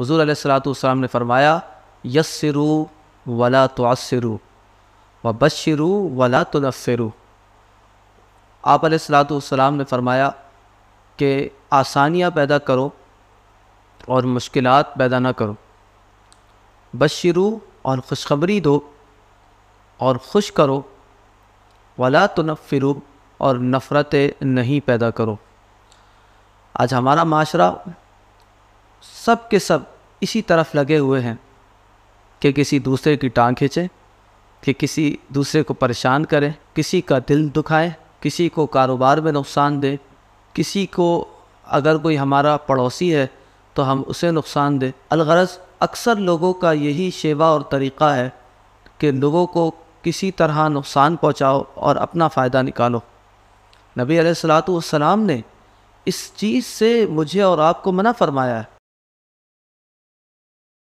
हजूर सलाम ने फरमाया यस्सरू वला तोसरू व बशरू वला तनफ़रू आप सलाम ने फरमाया कि आसानियाँ पैदा करो और मुश्किल पैदा ना करो बशरू और खुशखबरी दो और खुश करो वला तनफ़रू और नफ़रत नहीं पैदा करो आज हमारा माशरा सब के सब इसी तरफ लगे हुए हैं कि किसी दूसरे की टांग खींचे कि किसी दूसरे को परेशान करें किसी का दिल दुखाए किसी को कारोबार में नुकसान दे किसी को अगर कोई हमारा पड़ोसी है तो हम उसे नुकसान दें अलगरज अक्सर लोगों का यही शेवा और तरीक़ा है कि लोगों को किसी तरह नुकसान पहुंचाओ और अपना फ़ायदा निकालो नबी सलाम ने इस चीज़ से मुझे और आपको मना फरमाया है